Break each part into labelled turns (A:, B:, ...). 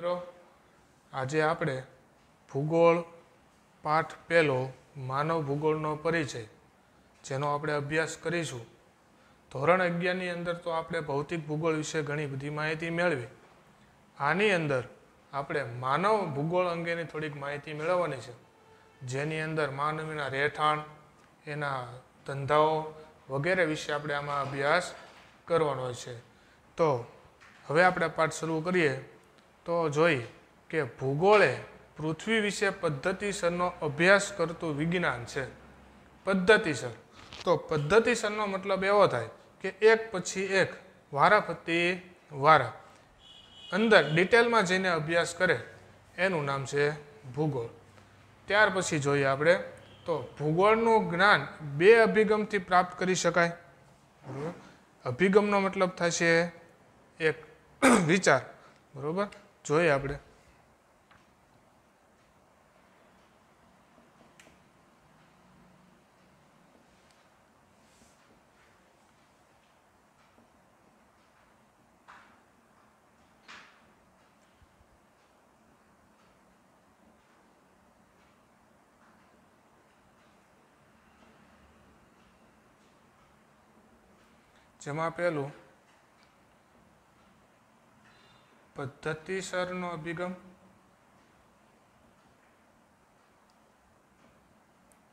A: મિત્રો આજે આપણે ભૂગોળ પાઠ પહેલો માનવ ભૂગોળનો પરિચય જેનો આપણે અભ્યાસ કરીશું ધોરણ અગિયારની અંદર તો આપણે ભૌતિક ભૂગોળ વિશે ઘણી બધી માહિતી મેળવી આની અંદર આપણે માનવ ભૂગોળ અંગેની થોડીક માહિતી મેળવવાની છે જેની અંદર માનવીના રહેઠાણ એના ધંધાઓ વગેરે વિશે આપણે આમાં અભ્યાસ કરવાનો છે તો હવે આપણે પાઠ શરૂ કરીએ તો જોઈ કે ભૂગોળે પૃથ્વી વિશે પદ્ધતિસરનો અભ્યાસ કરતું વિજ્ઞાન છે પદ્ધતિસર તો પદ્ધતિસરનો મતલબ એવો થાય કે એક પછી એક વારાફરતી વારા અંદર ડિટેલમાં જઈને અભ્યાસ કરે એનું નામ છે ભૂગોળ ત્યાર પછી જોઈએ આપણે તો ભૂગોળનું જ્ઞાન બે અભિગમથી પ્રાપ્ત કરી શકાય અભિગમનો મતલબ થશે એક વિચાર બરાબર જોઈએ આપણે જેમાં પહેલું પદ્ધતિસરનો અભિગમ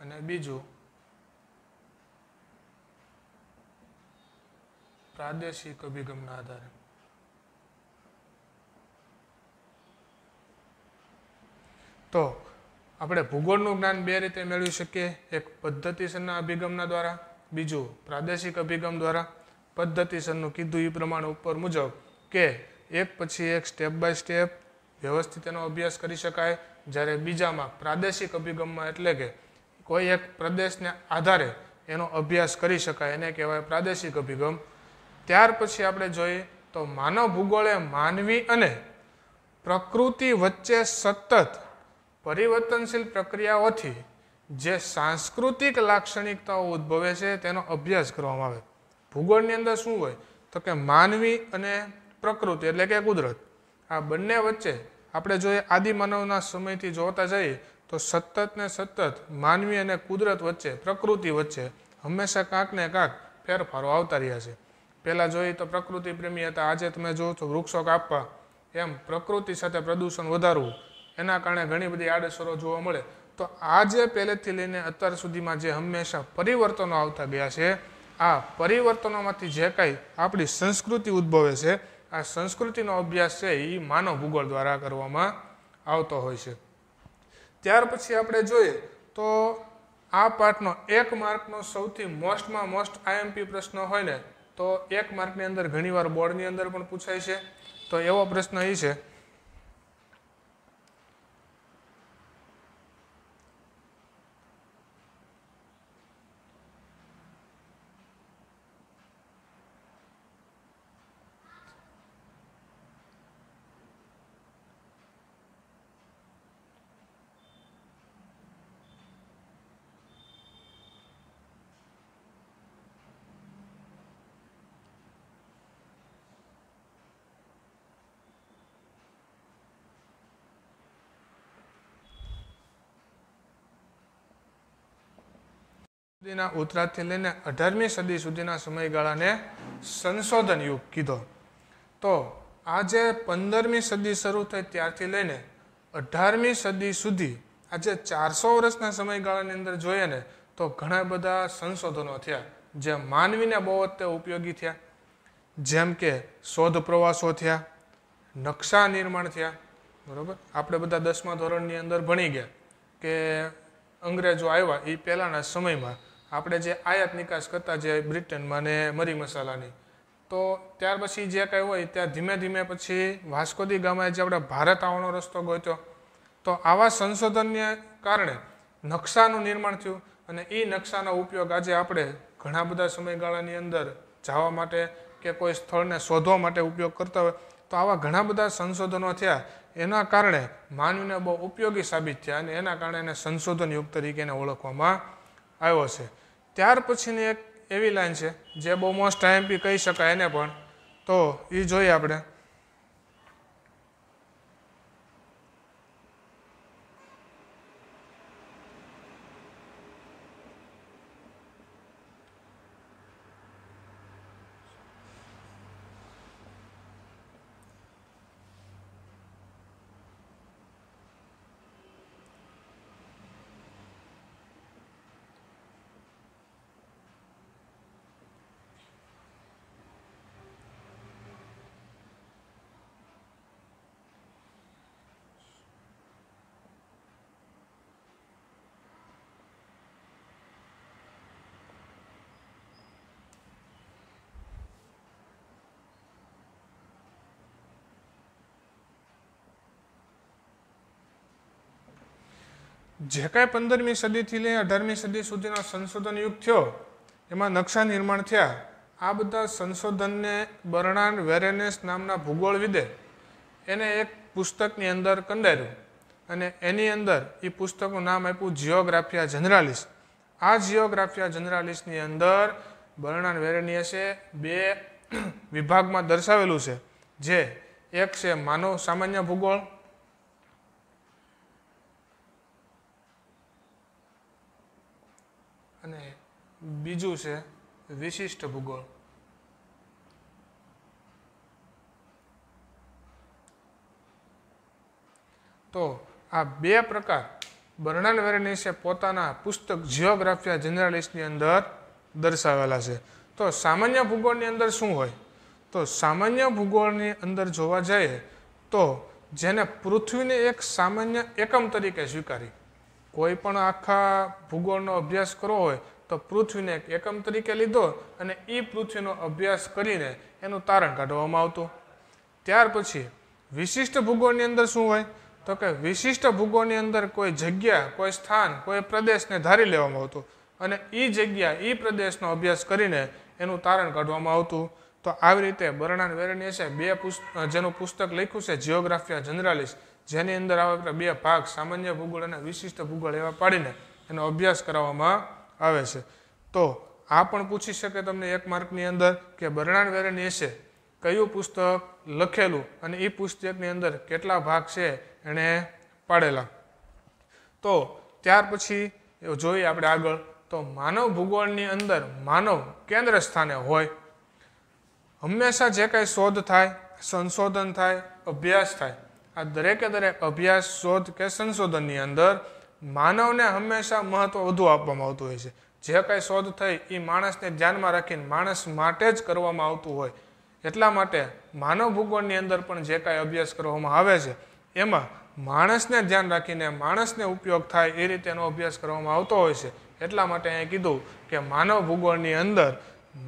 A: અને બીજું પ્રાદેશિક અભિગમના આધારે તો આપણે ભૂગોળનું જ્ઞાન બે રીતે મેળવી શકીએ એક પદ્ધતિસરના અભિગમના દ્વારા બીજું પ્રાદેશિક અભિગમ દ્વારા પદ્ધતિસરનું કીધું એ પ્રમાણે ઉપર મુજબ કે એક પછી એક સ્ટેપ બાય સ્ટેપ વ્યવસ્થિત એનો અભ્યાસ કરી શકાય જ્યારે બીજામાં પ્રાદેશિક અભિગમમાં એટલે કે કોઈ એક પ્રદેશને આધારે એનો અભ્યાસ કરી શકાય એને કહેવાય પ્રાદેશિક અભિગમ ત્યાર પછી આપણે જોઈએ તો માનવ ભૂગોળે માનવી અને પ્રકૃતિ વચ્ચે સતત પરિવર્તનશીલ પ્રક્રિયાઓથી જે સાંસ્કૃતિક લાક્ષણિકતાઓ ઉદ્ભવે છે તેનો અભ્યાસ કરવામાં આવે ભૂગોળની અંદર શું હોય તો કે માનવી અને પ્રકૃતિ એટલે કે કુદરત આ બંને વચ્ચે આપણે જો એ આદિમાનવના સમયથી જોતા જઈએ તો સતત ને સતત માનવી અને કુદરત વચ્ચે પ્રકૃતિ વચ્ચે હંમેશા કાંક ને કાંક ફેરફારો આવતા રહ્યા છે પહેલાં જોઈએ તો પ્રકૃતિ પ્રેમી હતા આજે તમે જોવો છો વૃક્ષો કાપવા એમ પ્રકૃતિ સાથે પ્રદૂષણ વધારવું એના કારણે ઘણી બધી આડસરો જોવા મળે તો આજે પહેલેથી લઈને અત્યાર સુધીમાં જે હંમેશા પરિવર્તનો આવતા ગયા છે આ પરિવર્તનોમાંથી જે કાંઈ આપણી સંસ્કૃતિ ઉદ્ભવે છે આ સંસ્કૃતિનો અભ્યાસ છે એ માનવ ભૂગોળ દ્વારા કરવામાં આવતો હોય છે ત્યાર પછી આપણે જોઈએ તો આ પાઠનો એક માર્કનો સૌથી મોસ્ટમાં મોસ્ટ આઈએમપી પ્રશ્ન હોય ને તો એક માર્કની અંદર ઘણીવાર બોર્ડની અંદર પણ પૂછાય છે તો એવો પ્રશ્ન એ છે સુધીના ઉત્તરાથી લઈને અઢારમી સદી સુધીના સમયગાળાને સંશોધન યુગ કીધો તો આજે પંદરમી સદી શરૂ થઈ ત્યારથી લઈને અઢારમી સદી સુધી આજે ચારસો વર્ષના સમયગાળાની અંદર જોઈએ ને તો ઘણા બધા સંશોધનો થયા જે માનવીને બહુ અત્યે ઉપયોગી થયા જેમ કે શોધ પ્રવાસો થયા નકશા નિર્માણ થયા બરાબર આપણે બધા દસમા ધોરણની અંદર ભણી ગયા કે અંગ્રેજો આવ્યા એ પહેલાંના સમયમાં આપણે જે આયાત નિકાસ કરતા જે બ્રિટનમાં ને મરી મસાલાની તો ત્યાર પછી જે કંઈ હોય ત્યાં ધીમે ધીમે પછી વાસ્કોદી ગામાએ જે આપણે ભારત આવવાનો રસ્તો ગોત્યો તો આવા સંશોધનને કારણે નકશાનું નિર્માણ થયું અને એ નકશાનો ઉપયોગ આજે આપણે ઘણા બધા સમયગાળાની અંદર જવા માટે કે કોઈ સ્થળને શોધવા માટે ઉપયોગ કરતા હોય તો આવા ઘણા બધા સંશોધનો થયા એના કારણે માનવીને બહુ ઉપયોગી સાબિત થયા અને એના કારણે એને સંશોધન યુગ તરીકે ઓળખવામાં આવ્યો છે ત્યાર પછીની એક એવી લાઇન છે જે બહુ મોસ્ટ આઈએમપી કહી શકાય એને પણ તો એ જોઈએ આપણે જે કાંઈ પંદરમી સદીથી લઈ અઢારમી સદી સુધીના સંશોધન યુગ થયો એમાં નકશા નિર્માણ થયા આ બધા સંશોધનને બર્ણાર્ડ વેરેનેસ નામના ભૂગોળવિદે એને એક પુસ્તકની અંદર કંડાર્યું અને એની અંદર એ પુસ્તકનું નામ આપ્યું જિયોગ્રાફિયા જનરાલિસ આ જિયોગ્રાફિયા જનરાલિસની અંદર બર્ણાર્ડ વેરેનિયસે બે વિભાગમાં દર્શાવેલું છે જે એક છે માનવ સામાન્ય ભૂગોળ બીજું છે વિશિષ્ટ ભૂગોળ તો આ બે પ્રકાર બર્નાલ વેરનિસે પોતાના પુસ્તક જિયોગ્રાફિયા જનરાલિસ્ટની અંદર દર્શાવેલા છે તો સામાન્ય ભૂગોળની અંદર શું હોય તો સામાન્ય ભૂગોળની અંદર જોવા જઈએ તો જેને પૃથ્વીને એક સામાન્ય એકમ તરીકે સ્વીકારી કોઈ પણ આખા ભૂગોળનો અભ્યાસ કરવો હોય તો પૃથ્વીને એક એકમ તરીકે લીધો અને એ પૃથ્વીનો અભ્યાસ કરીને એનું તારણ કાઢવામાં આવતું ત્યાર પછી વિશિષ્ટ ભૂગોળની અંદર શું હોય તો કે વિશિષ્ટ ભૂગોળની અંદર કોઈ જગ્યા કોઈ સ્થાન કોઈ પ્રદેશને ધારી લેવામાં આવતું અને એ જગ્યા એ પ્રદેશનો અભ્યાસ કરીને એનું તારણ કાઢવામાં આવતું તો આવી રીતે બરણાન વેરણીએ છે બે જેનું પુસ્તક લખ્યું છે જિયોગ્રાફિયા જનરાલિસ્ટ જેની અંદર આપણે બે ભાગ સામાન્ય ભૂગોળ અને વિશિષ્ટ ભૂગોળ એવા પાડીને એનો અભ્યાસ કરાવવામાં આવે છે તો આ પણ પૂછી શકે તમને એક માર્કની અંદર કે બરણાણ વેરેન એસે કયું પુસ્તક લખેલું અને એ પુસ્તકની અંદર કેટલા ભાગ છે એણે પાડેલા તો ત્યાર પછી જોઈએ આપણે આગળ તો માનવ ભૂગોળની અંદર માનવ કેન્દ્ર સ્થાને હોય હંમેશા જે કાંઈ શોધ થાય સંશોધન થાય અભ્યાસ થાય આ દરેકે દરેક અભ્યાસ શોધ કે સંશોધનની અંદર માનવને હંમેશા મહત્ત્વ વધુ આપવામાં આવતું હોય છે જે કાંઈ શોધ થઈ એ માણસને ધ્યાનમાં રાખીને માણસ માટે જ કરવામાં આવતું હોય એટલા માટે માનવ ભૂગોળની અંદર પણ જે કાંઈ અભ્યાસ કરવામાં આવે છે એમાં માણસને ધ્યાન રાખીને માણસને ઉપયોગ થાય એ રીતેનો અભ્યાસ કરવામાં આવતો હોય છે એટલા માટે અહીંયા કીધું કે માનવ ભૂગોળની અંદર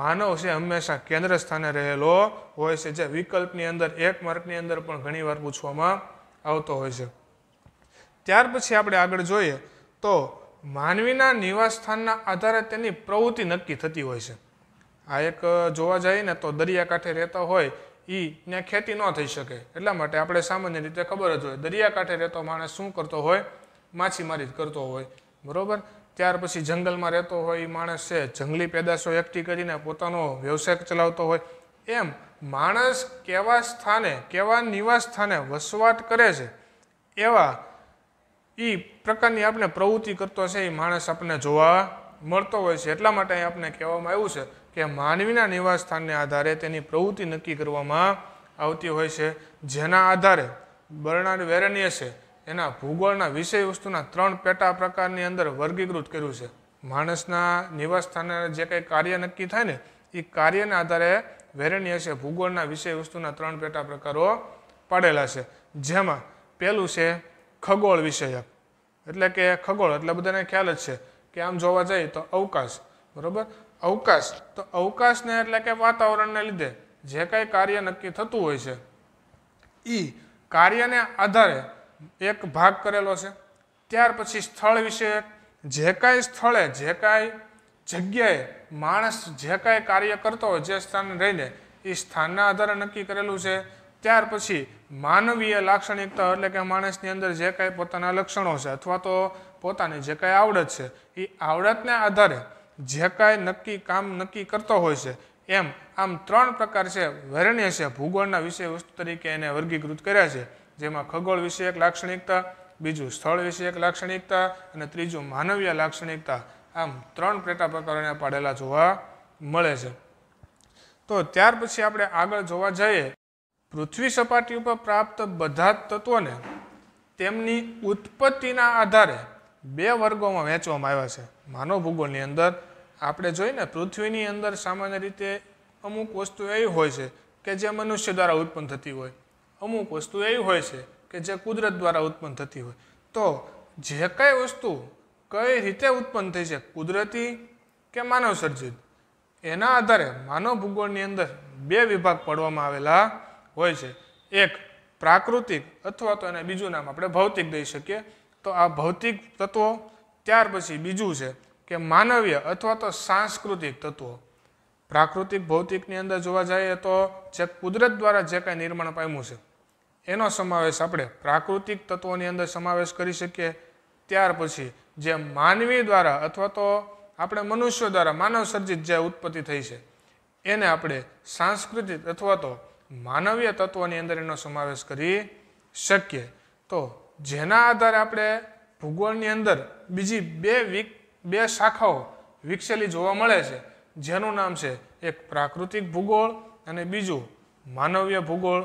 A: માનવ છે હંમેશા કેન્દ્ર સ્થાને રહેલો હોય છે જે વિકલ્પની અંદર એક માર્કની અંદર પણ ઘણીવાર પૂછવામાં આવતો હોય છે ત્યાર પછી આપણે આગળ જોઈએ તો માનવીના નિવાસસ્થાનના આધારે તેની પ્રવૃત્તિ નક્કી થતી હોય છે આ એક જોવા જઈએ ને તો દરિયાકાંઠે રહેતા હોય એ ત્યાં ખેતી ન થઈ શકે એટલા માટે આપણે સામાન્ય રીતે ખબર જ હોય દરિયાકાંઠે રહેતો માણસ શું કરતો હોય માછીમારી જ કરતો હોય બરાબર ત્યાર પછી જંગલમાં રહેતો હોય એ માણસ છે જંગલી પેદાશો એકઠી કરીને પોતાનો વ્યવસાય ચલાવતો હોય એમ માણસ કેવા સ્થાને કેવા નિવાસ સ્થાને વસવાટ કરે છે એવા એ પ્રકારની આપણે પ્રવૃત્તિ કરતો છે એ માણસ આપણને જોવા મળતો હોય છે એટલા માટે આપણે કહેવામાં આવ્યું છે કે માનવીના નિવાસસ્થાનને આધારે તેની પ્રવૃત્તિ નક્કી કરવામાં આવતી હોય છે જેના આધારે બર્ણાર્ડ વેરેનિયસે છે એના ભૂગોળના વિષય વસ્તુના ત્રણ પેટા પ્રકારની અંદર વર્ગીકૃત કર્યું છે માણસના નિવાસસ્થાને જે કંઈ કાર્ય નક્કી થાય ને એ કાર્યના આધારે છે ભૂગોળના વિષય વસ્તુના ત્રણ પેટા પ્રકારો પાડેલા છે જેમાં પહેલું છે ખગોળ વિષયક એટલે કે ખગોળ એટલે બધાને ખ્યાલ જ છે કે આમ જોવા જઈએ તો અવકાશ બરાબર અવકાશ તો અવકાશને એટલે કે વાતાવરણને લીધે જે કાંઈ કાર્ય નક્કી થતું હોય છે એ કાર્યને આધારે એક ભાગ કરેલો છે ત્યાર પછી સ્થળ વિષયક જે કાંઈ સ્થળે જે કાંઈ જગ્યાએ માણસ જે કાંઈ કાર્ય કરતો હોય જે સ્થાને રહીને એ સ્થાનના આધારે નક્કી કરેલું છે ત્યાર પછી માનવીય લાક્ષણિકતા એટલે કે માણસની અંદર જે કાંઈ પોતાના લક્ષણો છે અથવા તો પોતાની જે કાંઈ આવડત છે એ આવડતને આધારે જે કાંઈ નક્કી કામ નક્કી કરતો હોય છે એમ આમ ત્રણ પ્રકાર છે વર્ણ્ય છે ભૂગોળના વિષય વસ્તુ તરીકે એને વર્ગીકૃત કર્યા છે જેમાં ખગોળ વિષયક લાક્ષણિકતા બીજું સ્થળ વિષયક લાક્ષણિકતા અને ત્રીજું માનવીય લાક્ષણિકતા આમ ત્રણ પેટા પ્રકારોને પાડેલા જોવા મળે છે તો ત્યાર પછી આપણે આગળ જોવા જઈએ પૃથ્વી સપાટી ઉપર પ્રાપ્ત બધા જ તત્વોને તેમની ઉત્પત્તિના આધારે બે વર્ગોમાં વહેંચવામાં આવ્યા છે માનવ ભૂગોળની અંદર આપણે જોઈને પૃથ્વીની અંદર સામાન્ય રીતે અમુક વસ્તુ એવી હોય છે કે જે મનુષ્ય દ્વારા ઉત્પન્ન થતી હોય અમુક વસ્તુ એવી હોય છે કે જે કુદરત દ્વારા ઉત્પન્ન થતી હોય તો જે કઈ વસ્તુ કઈ રીતે ઉત્પન્ન થઈ છે કુદરતી કે માનવ સર્જિત એના આધારે માનવ ભૂગોળની અંદર બે વિભાગ પડવામાં આવેલા હોય છે એક પ્રાકૃતિક અથવા તો એને બીજું નામ આપણે ભૌતિક દઈ શકીએ તો આ ભૌતિક તત્વો ત્યાર પછી બીજું છે કે માનવીય અથવા તો સાંસ્કૃતિક તત્વો પ્રાકૃતિક ભૌતિકની અંદર જોવા જઈએ તો જે કુદરત દ્વારા જે કાંઈ નિર્માણ પામ્યું છે એનો સમાવેશ આપણે પ્રાકૃતિક તત્વોની અંદર સમાવેશ કરી શકીએ ત્યાર પછી જે માનવી દ્વારા અથવા તો આપણે મનુષ્યો દ્વારા માનવ સર્જિત જે ઉત્પત્તિ થઈ છે એને આપણે સાંસ્કૃતિક અથવા તો માનવીય તત્વની અંદર એનો સમાવેશ કરી શકીએ તો જેના આધારે આપણે ભૂગોળની અંદર બીજી બે વિક બે શાખાઓ વિકસેલી જોવા મળે છે જેનું નામ છે એક પ્રાકૃતિક ભૂગોળ અને બીજું માનવીય ભૂગોળ